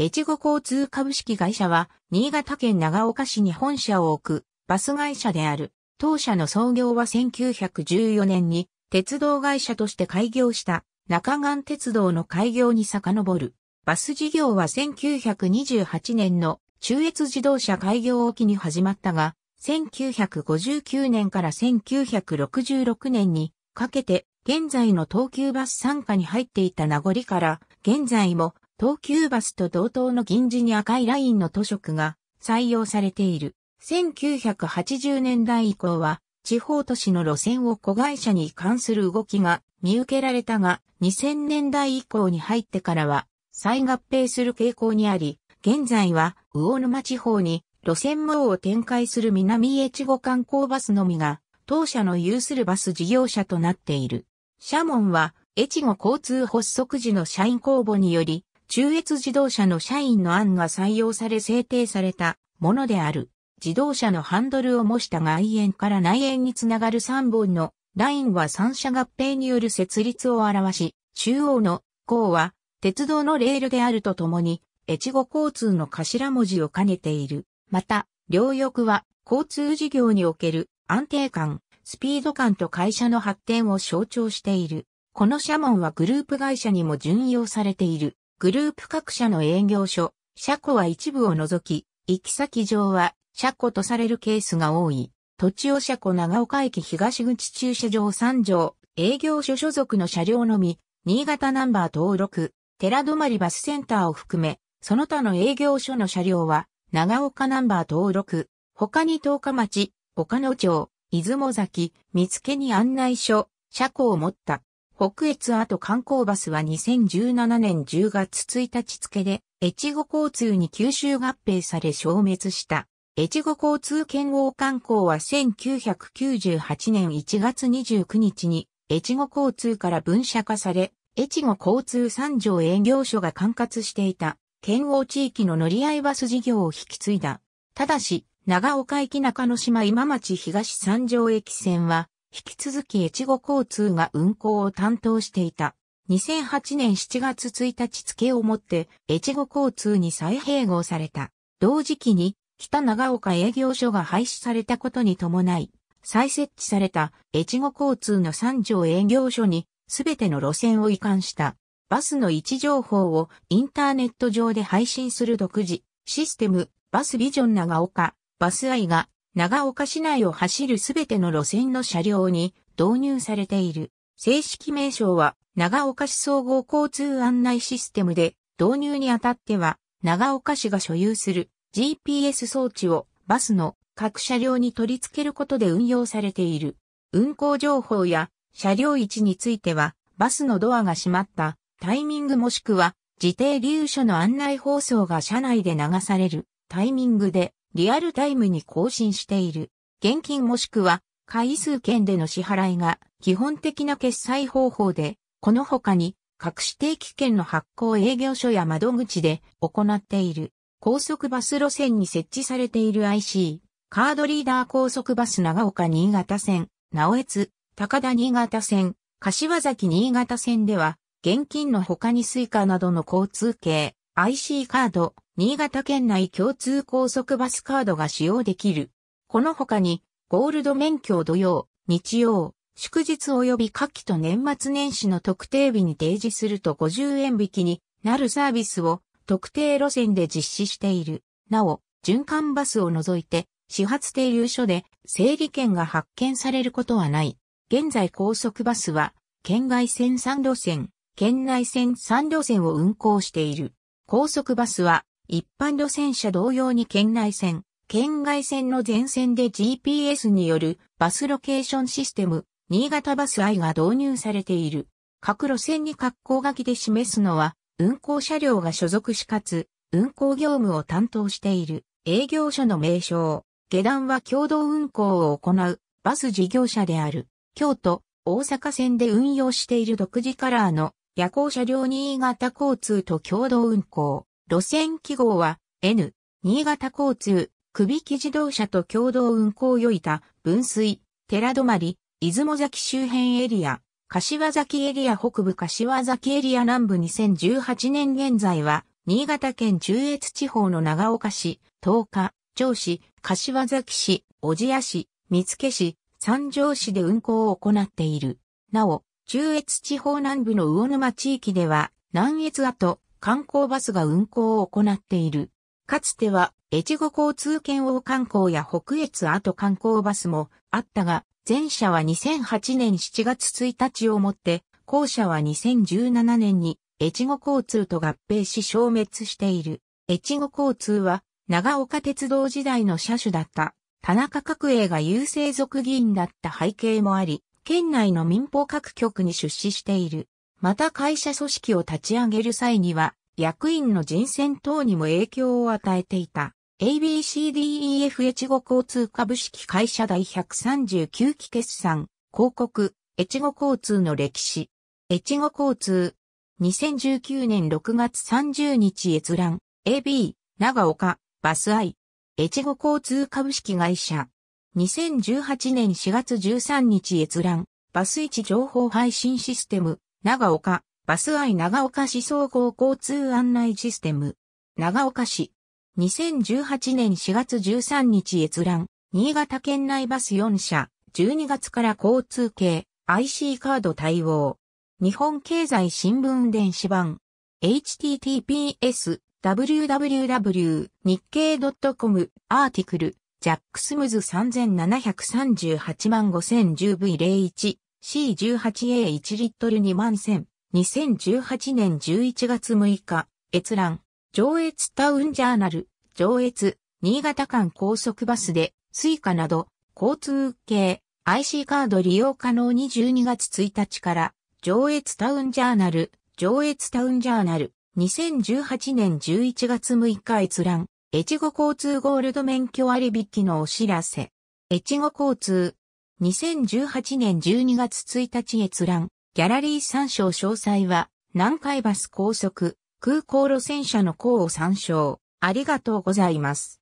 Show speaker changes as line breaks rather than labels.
越後交通株式会社は、新潟県長岡市に本社を置く、バス会社である。当社の創業は1914年に、鉄道会社として開業した、中岸鉄道の開業に遡る。バス事業は1928年の中越自動車開業を機に始まったが、1959年から1966年にかけて、現在の東急バス参加に入っていた名残から、現在も東急バスと同等の銀字に赤いラインの塗色が採用されている。1980年代以降は、地方都市の路線を子会社に関する動きが見受けられたが、2000年代以降に入ってからは、再合併する傾向にあり、現在は魚沼地方に路線網を展開する南越後観光バスのみが、当社の有するバス事業者となっている。社門は、越後交通発足時の社員公募により、中越自動車の社員の案が採用され制定されたものである。自動車のハンドルを模した外縁から内縁につながる3本のラインは三者合併による設立を表し、中央の項は鉄道のレールであるとともに、越後交通の頭文字を兼ねている。また、両翼は交通事業における安定感、スピード感と会社の発展を象徴している。この社門はグループ会社にも順用されている。グループ各社の営業所、車庫は一部を除き、行き先上は車庫とされるケースが多い。土地を車庫長岡駅東口駐車場3条、営業所所属の車両のみ、新潟ナンバー登録、寺泊バスセンターを含め、その他の営業所の車両は、長岡ナンバー登録、他に十日町、岡野町、出雲崎、見附に案内所、車庫を持った。北越跡観光バスは2017年10月1日付で、越後交通に吸収合併され消滅した。越後交通圏央観光は1998年1月29日に、越後交通から分社化され、越後交通三条営業所が管轄していた、圏央地域の乗り合いバス事業を引き継いだ。ただし、長岡駅中野島今町東三条駅線は、引き続き越後交通が運行を担当していた。2008年7月1日付をもって、越後交通に再併合された。同時期に、北長岡営業所が廃止されたことに伴い、再設置された越後交通の3条営業所に、すべての路線を移管した。バスの位置情報をインターネット上で配信する独自システム、バスビジョン長岡、バス愛が長岡市内を走るすべての路線の車両に導入されている。正式名称は長岡市総合交通案内システムで導入にあたっては長岡市が所有する GPS 装置をバスの各車両に取り付けることで運用されている。運行情報や車両位置についてはバスのドアが閉まったタイミングもしくは自定留所の案内放送が車内で流されるタイミングでリアルタイムに更新している。現金もしくは回数券での支払いが基本的な決済方法で、この他に各し定期券の発行営業所や窓口で行っている。高速バス路線に設置されている IC、カードリーダー高速バス長岡新潟線、直江津、高田新潟線、柏崎新潟線では、現金の他にスイカなどの交通系、IC カード、新潟県内共通高速バスカードが使用できる。この他に、ゴールド免許を土曜、日曜、祝日及び夏季と年末年始の特定日に提示すると50円引きになるサービスを特定路線で実施している。なお、循環バスを除いて、始発停留所で整理券が発券されることはない。現在高速バスは、県外線3路線、県内線3路線を運行している。高速バスは一般路線車同様に県内線、県外線の全線で GPS によるバスロケーションシステム、新潟バス I が導入されている。各路線に格好書きで示すのは、運行車両が所属しかつ、運行業務を担当している営業所の名称。下段は共同運行を行うバス事業者である。京都、大阪線で運用している独自カラーの夜行車両新潟交通と共同運行。路線記号は N、新潟交通、首木自動車と共同運行よいた、分水、寺泊、出雲崎周辺エリア、柏崎エリア北部柏崎エリア南部2018年現在は、新潟県中越地方の長岡市、東日、城市、柏崎市、小千谷市、三付市、三条市で運行を行っている。なお、中越地方南部の魚沼地域では、南越跡、観光バスが運行を行っている。かつては、越後交通圏央観光や北越後観光バスもあったが、前者は2008年7月1日をもって、後者は2017年に越後交通と合併し消滅している。越後交通は長岡鉄道時代の車種だった田中角栄が郵政族議員だった背景もあり、県内の民放各局に出資している。また会社組織を立ち上げる際には、役員の人選等にも影響を与えていた。ABCDEF 越後交通株式会社第139期決算、広告、越後交通の歴史。越後交通。2019年6月30日閲覧。AB、長岡、バス愛。越後交通株式会社。2018年4月13日閲覧。バス位置情報配信システム。長岡、バス愛長岡市総合交通案内システム。長岡市。2018年4月13日閲覧。新潟県内バス4社。12月から交通系 IC カード対応。日本経済新聞電子版。https www 日経 .com アーティクルジャックスムズ3738万 5010V01 C18A1 リットル2万1000、2018年11月6日、閲覧、上越タウンジャーナル、上越、新潟間高速バスで、スイカなど、交通系、IC カード利用可能2 2月1日から、上越タウンジャーナル、上越タウンジャーナル、2018年11月6日閲覧、越後交通ゴールド免許割引のお知らせ。越後交通、2018年12月1日閲覧、ギャラリー参照詳細は、南海バス高速、空港路線車の項を参照。ありがとうございます。